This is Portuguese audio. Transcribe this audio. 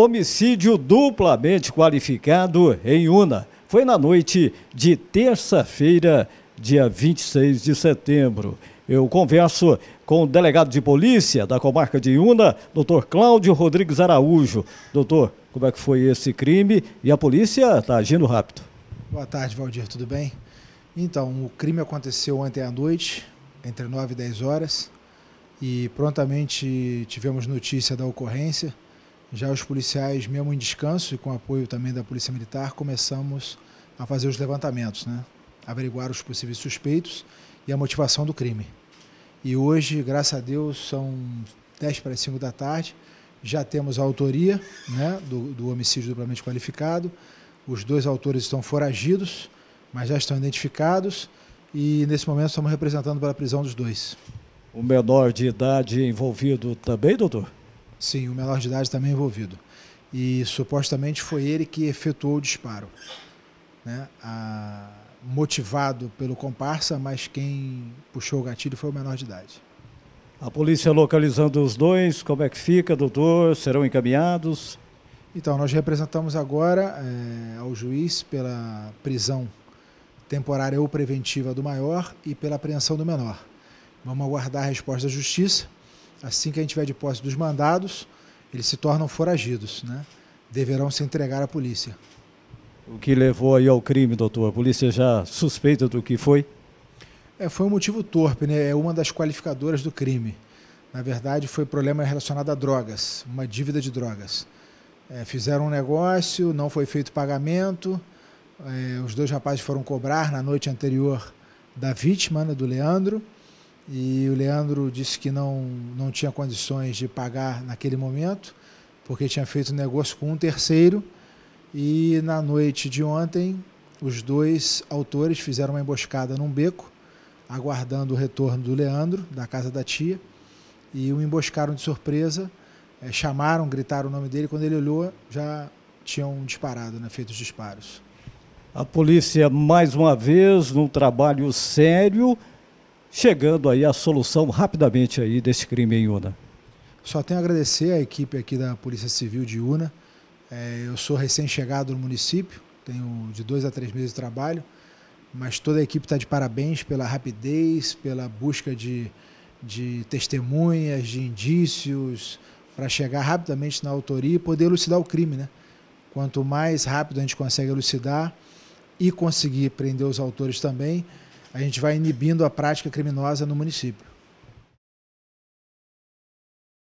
Homicídio duplamente qualificado em Una. Foi na noite de terça-feira, dia 26 de setembro. Eu converso com o delegado de polícia da comarca de Una, doutor Cláudio Rodrigues Araújo. Doutor, como é que foi esse crime? E a polícia está agindo rápido. Boa tarde, Valdir, tudo bem? Então, o crime aconteceu ontem à noite, entre 9 e 10 horas, e prontamente tivemos notícia da ocorrência. Já os policiais, mesmo em descanso e com apoio também da Polícia Militar, começamos a fazer os levantamentos, né? averiguar os possíveis suspeitos e a motivação do crime. E hoje, graças a Deus, são 10 para as 5 da tarde, já temos a autoria né, do, do homicídio duplamente qualificado, os dois autores estão foragidos, mas já estão identificados e nesse momento estamos representando para a prisão dos dois. O menor de idade envolvido também, doutor? Sim, o menor de idade também envolvido. E supostamente foi ele que efetuou o disparo. Né? A, motivado pelo comparsa, mas quem puxou o gatilho foi o menor de idade. A polícia localizando os dois, como é que fica, doutor? Serão encaminhados? Então, nós representamos agora é, ao juiz pela prisão temporária ou preventiva do maior e pela apreensão do menor. Vamos aguardar a resposta da justiça assim que a gente tiver de posse dos mandados, eles se tornam foragidos, né? Deverão se entregar à polícia. O que levou aí ao crime, doutor? A polícia já suspeita do que foi? É, foi um motivo torpe, né? É uma das qualificadoras do crime. Na verdade, foi problema relacionado a drogas, uma dívida de drogas. É, fizeram um negócio, não foi feito pagamento, é, os dois rapazes foram cobrar na noite anterior da vítima, né, do Leandro. E o Leandro disse que não, não tinha condições de pagar naquele momento, porque tinha feito negócio com um terceiro. E na noite de ontem, os dois autores fizeram uma emboscada num beco, aguardando o retorno do Leandro, da casa da tia, e o emboscaram de surpresa. É, chamaram, gritaram o nome dele. Quando ele olhou, já tinham disparado, né, feito os disparos. A polícia, mais uma vez, num trabalho sério, chegando aí a solução rapidamente aí desse crime em Una. Só tenho a agradecer a equipe aqui da Polícia Civil de Una. É, eu sou recém-chegado no município, tenho de dois a três meses de trabalho, mas toda a equipe está de parabéns pela rapidez, pela busca de, de testemunhas, de indícios, para chegar rapidamente na autoria e poder elucidar o crime. Né? Quanto mais rápido a gente consegue elucidar e conseguir prender os autores também, a gente vai inibindo a prática criminosa no município.